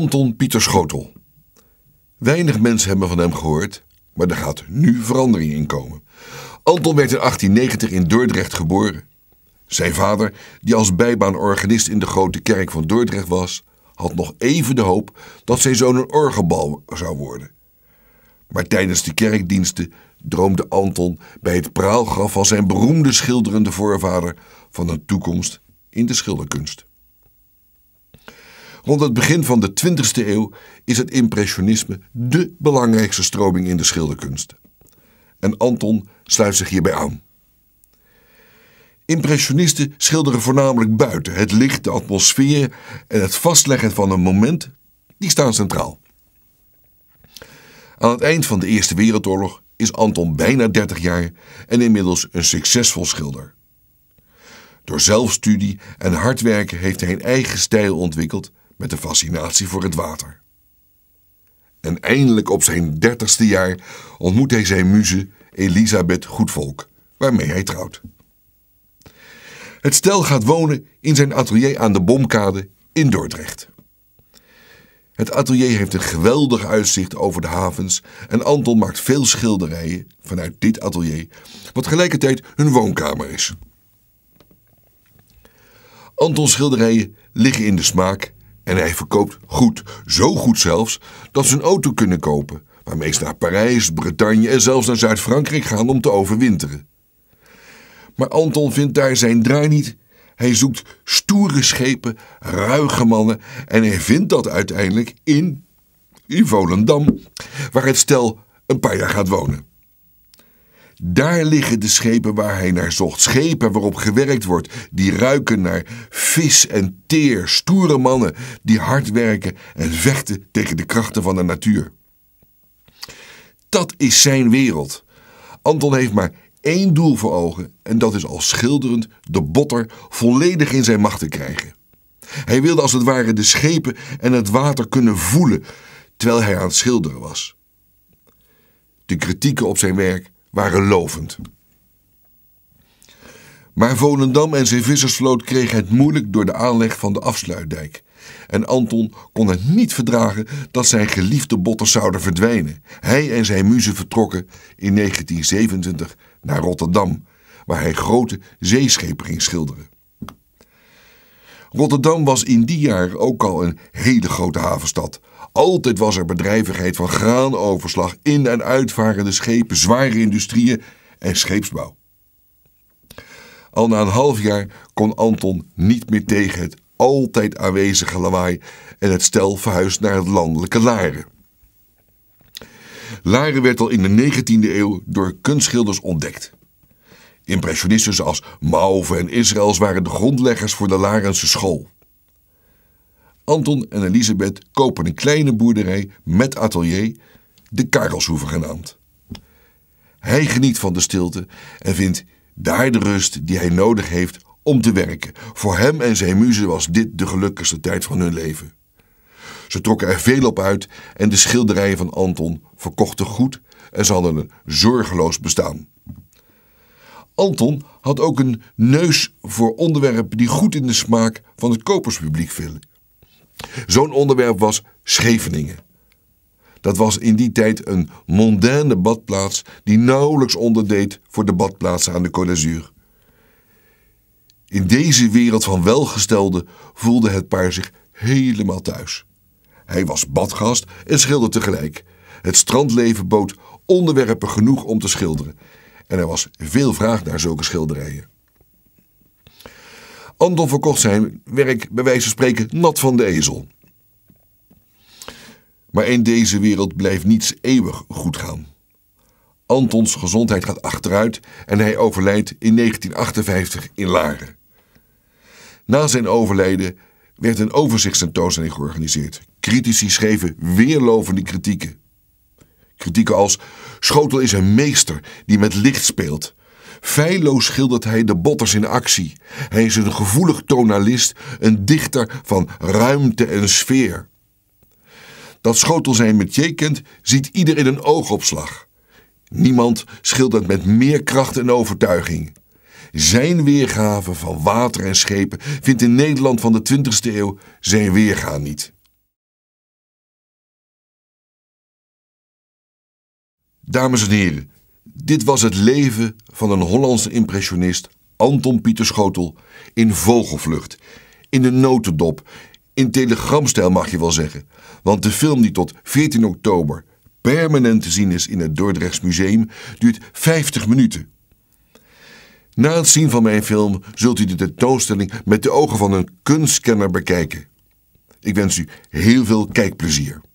Anton Pieter Schotel. Weinig mensen hebben van hem gehoord, maar er gaat nu verandering in komen. Anton werd in 1890 in Dordrecht geboren. Zijn vader, die als bijbaan organist in de grote kerk van Dordrecht was, had nog even de hoop dat zijn zoon een orgelbal zou worden. Maar tijdens de kerkdiensten droomde Anton bij het praalgraf van zijn beroemde schilderende voorvader van een toekomst in de schilderkunst. Rond het begin van de 20e eeuw is het impressionisme de belangrijkste stroming in de schilderkunst. En Anton sluit zich hierbij aan. Impressionisten schilderen voornamelijk buiten. Het licht, de atmosfeer en het vastleggen van een moment, die staan centraal. Aan het eind van de Eerste Wereldoorlog is Anton bijna 30 jaar en inmiddels een succesvol schilder. Door zelfstudie en hard werken heeft hij een eigen stijl ontwikkeld met een fascinatie voor het water. En eindelijk op zijn dertigste jaar ontmoet hij zijn muze Elisabeth Goedvolk, waarmee hij trouwt. Het stel gaat wonen in zijn atelier aan de Bomkade in Dordrecht. Het atelier heeft een geweldig uitzicht over de havens en Anton maakt veel schilderijen vanuit dit atelier, wat tegelijkertijd hun woonkamer is. Antons schilderijen liggen in de smaak en hij verkoopt goed, zo goed zelfs, dat ze een auto kunnen kopen, waarmee ze naar Parijs, Bretagne en zelfs naar Zuid-Frankrijk gaan om te overwinteren. Maar Anton vindt daar zijn draai niet. Hij zoekt stoere schepen, ruige mannen en hij vindt dat uiteindelijk in, in waar het stel een paar jaar gaat wonen. Daar liggen de schepen waar hij naar zocht. Schepen waarop gewerkt wordt, die ruiken naar vis en teer, stoere mannen die hard werken en vechten tegen de krachten van de natuur. Dat is zijn wereld. Anton heeft maar één doel voor ogen en dat is al schilderend de botter volledig in zijn macht te krijgen. Hij wilde als het ware de schepen en het water kunnen voelen terwijl hij aan het schilderen was. De kritieken op zijn werk waren lovend. Maar Volendam en zijn vissersvloot kregen het moeilijk door de aanleg van de afsluitdijk. En Anton kon het niet verdragen dat zijn geliefde botters zouden verdwijnen. Hij en zijn muzen vertrokken in 1927 naar Rotterdam, waar hij grote zeeschepen ging schilderen. Rotterdam was in die jaren ook al een hele grote havenstad. Altijd was er bedrijvigheid van graanoverslag, in- en uitvarende schepen, zware industrieën en scheepsbouw. Al na een half jaar kon Anton niet meer tegen het altijd aanwezige lawaai en het stel verhuisde naar het landelijke Laren. Laren werd al in de 19e eeuw door kunstschilders ontdekt. Impressionisten zoals Mauve en Israëls waren de grondleggers voor de Larense school. Anton en Elisabeth kopen een kleine boerderij met atelier, de Karelshoeve genaamd. Hij geniet van de stilte en vindt daar de rust die hij nodig heeft om te werken. Voor hem en zijn muzen was dit de gelukkigste tijd van hun leven. Ze trokken er veel op uit en de schilderijen van Anton verkochten goed en ze hadden een zorgeloos bestaan. Anton had ook een neus voor onderwerpen die goed in de smaak van het koperspubliek vielen. Zo'n onderwerp was Scheveningen. Dat was in die tijd een mondaine badplaats die nauwelijks onderdeed voor de badplaatsen aan de Côte d'Azur. In deze wereld van welgestelden voelde het paar zich helemaal thuis. Hij was badgast en schilder tegelijk. Het strandleven bood onderwerpen genoeg om te schilderen. En er was veel vraag naar zulke schilderijen. Anton verkocht zijn werk bij wijze van spreken nat van de ezel. Maar in deze wereld blijft niets eeuwig goed gaan. Antons gezondheid gaat achteruit en hij overlijdt in 1958 in Laren. Na zijn overlijden werd een overzichtstentoonstelling georganiseerd. Critici schreven weerlovende kritieken. Kritieken als: Schotel is een meester die met licht speelt. Feilloos schildert hij de botters in actie. Hij is een gevoelig tonalist, een dichter van ruimte en sfeer dat schotel zijn metier kent, ziet ieder in een oogopslag. Niemand schildert met meer kracht en overtuiging. Zijn weergave van water en schepen vindt in Nederland van de 20e eeuw zijn weerga niet. Dames en heren, dit was het leven van een Hollandse impressionist, Anton Pieter Schotel, in vogelvlucht, in de notendop, in telegramstijl mag je wel zeggen. Want de film die tot 14 oktober permanent te zien is in het Dordrechts Museum duurt 50 minuten. Na het zien van mijn film zult u de tentoonstelling met de ogen van een kunstkenner bekijken. Ik wens u heel veel kijkplezier.